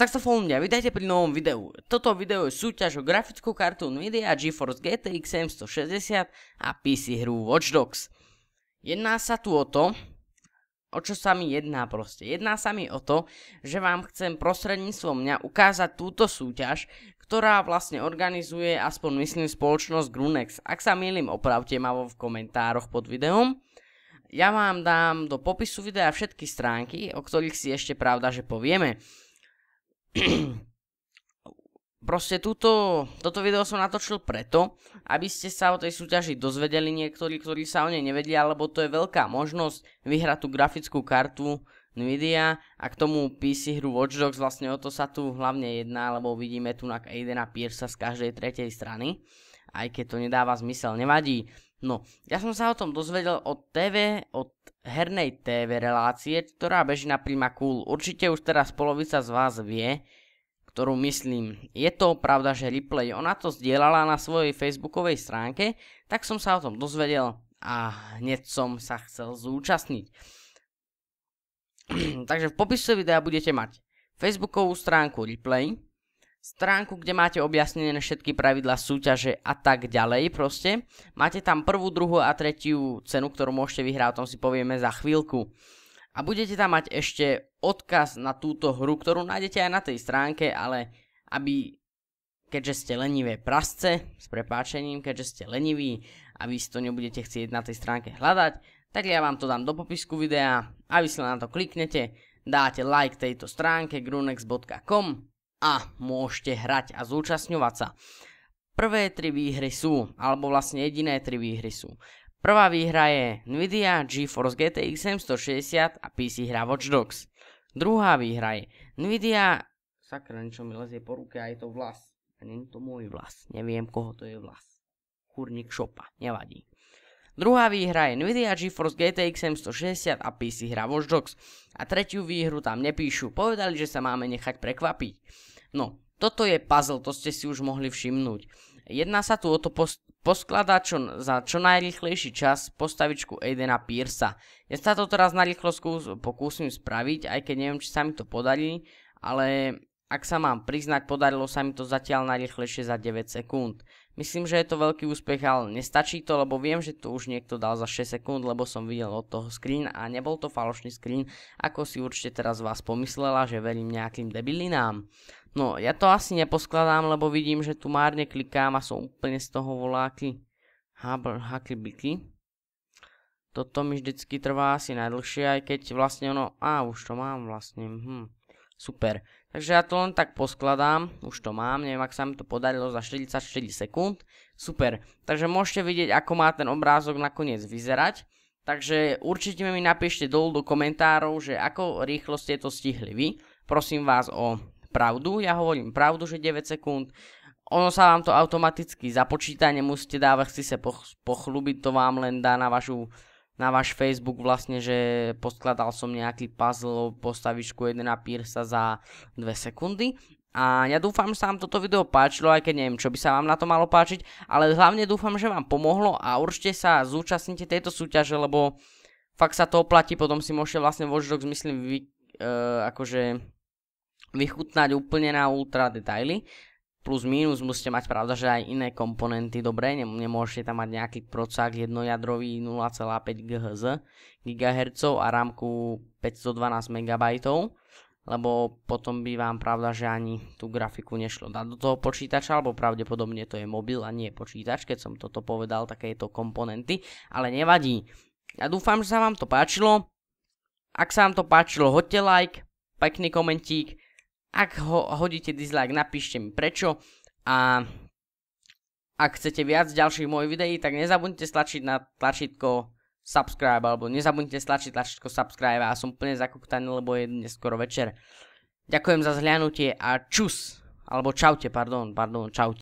Saxofón mňa vydajte pri novom videu. Toto video je súťaž o grafickú kartu Nvidia GeForce GTX 760 a PC hru Watch Dogs. Jedná sa tu o to, o čo sa mi jedná proste. Jedná sa mi o to, že vám chcem prostredníctvom mňa ukázať túto súťaž, ktorá vlastne organizuje aspoň myslím spoločnosť Grunex. Ak sa milím, opravte ma vo v komentároch pod videom. Ja vám dám do popisu videa všetky stránky, o ktorých si ešte pravda, že povieme. proste túto, toto video som natočil preto, aby ste sa o tej súťaži dozvedeli niektorí, ktorí sa o nej nevedia, lebo to je veľká možnosť vyhrať tú grafickú kartu Nvidia a k tomu PC hru Watch Dogs, vlastne o to sa tu hlavne jedná, lebo vidíme tu na Aidena Piersa z každej tretej strany, aj keď to nedáva zmysel, nevadí. No, ja som sa o tom dozvedel od TV, od hernej TV relácie, ktorá beží na Cool. Určite už teraz polovica z vás vie, ktorú myslím. Je to pravda, že replay, ona to zdieľala na svojej facebookovej stránke, tak som sa o tom dozvedel a hneď som sa chcel zúčastniť. Takže v popise videa budete mať facebookovú stránku replay, stránku, kde máte objasnené všetky pravidla súťaže a tak ďalej proste. Máte tam prvú, druhú a tretiu cenu, ktorú môžete vyhrať, o tom si povieme za chvíľku. A budete tam mať ešte odkaz na túto hru, ktorú nájdete aj na tej stránke, ale aby, keďže ste lenivé prasce, s prepáčením, keďže ste leniví a vy si to nebudete chcieť na tej stránke hľadať, tak ja vám to dám do popisku videa a vy si na to kliknete, dáte like tejto stránke grunex.com a môžete hrať a zúčastňovať sa. Prvé tri výhry sú, alebo vlastne jediné tri výhry sú. Prvá výhra je Nvidia GeForce GTX 760 a PC hra Watch Dogs. Druhá výhra je Nvidia... Sakra, niečo mi lezie po ruke a je to vlas. A není to môj vlas. Neviem, koho to je vlas. Kurník šopa, nevadí. Druhá výhra je Nvidia GeForce GTX 760 a PC hra Watch Dogs. A tretiu výhru tam nepíšu, povedali, že sa máme nechať prekvapiť. No, toto je puzzle, to ste si už mohli všimnúť. Jedná sa tu o to posklada poskladať čo, za čo najrychlejší čas postavičku Aidena Piersa. Ja sa to teraz na rýchlosku pokúsim spraviť, aj keď neviem, či sa mi to podarí, ale ak sa mám priznať, podarilo sa mi to zatiaľ najrychlejšie za 9 sekúnd. Myslím, že je to veľký úspech, ale nestačí to, lebo viem, že to už niekto dal za 6 sekúnd, lebo som videl od toho screen a nebol to falošný screen, ako si určite teraz vás pomyslela, že verím nejakým debilinám. No, ja to asi neposkladám, lebo vidím, že tu márne klikám a som úplne z toho voláky. Hubble, haky, byky. Toto mi vždycky trvá asi najdlhšie, aj keď vlastne ono... A, už to mám vlastne, hm. Super. Takže ja to len tak poskladám, už to mám, neviem, ak sa mi to podarilo za 44 sekúnd. Super. Takže môžete vidieť, ako má ten obrázok nakoniec vyzerať. Takže určite mi napíšte dol do komentárov, že ako rýchlo ste to stihli vy. Prosím vás o pravdu, ja hovorím pravdu, že 9 sekúnd. Ono sa vám to automaticky započíta, nemusíte dávať si sa poch- to vám len dá na vašu na váš Facebook vlastne, že poskladal som nejaký puzzle postavičku 1 Pírsa za 2 sekundy. A ja dúfam, že sa vám toto video páčilo, aj keď neviem, čo by sa vám na to malo páčiť, ale hlavne dúfam, že vám pomohlo a určite sa zúčastnite tejto súťaže, lebo fakt sa to oplatí, potom si môžete vlastne Watch Dogs, myslím, vy, e, akože vychutnať úplne na ultra detaily plus minus musíte mať pravda, že aj iné komponenty dobre, nemôžete tam mať nejaký procák jednojadrový 0,5 GHz GHz a rámku 512 MB, lebo potom by vám pravda, že ani tú grafiku nešlo dať do toho počítača, alebo pravdepodobne to je mobil a nie počítač, keď som toto povedal, takéto komponenty, ale nevadí. Ja dúfam, že sa vám to páčilo. Ak sa vám to páčilo, hoďte like, pekný komentík, ak ho hodíte dislike, napíšte mi prečo a ak chcete viac ďalších mojich videí, tak nezabudnite stlačiť na tlačítko subscribe, alebo nezabudnite stlačiť tlačítko subscribe a som úplne zakúptaný, lebo je dnes skoro večer. Ďakujem za zhľadnutie a čus, alebo čaute, pardon, pardon, čaute.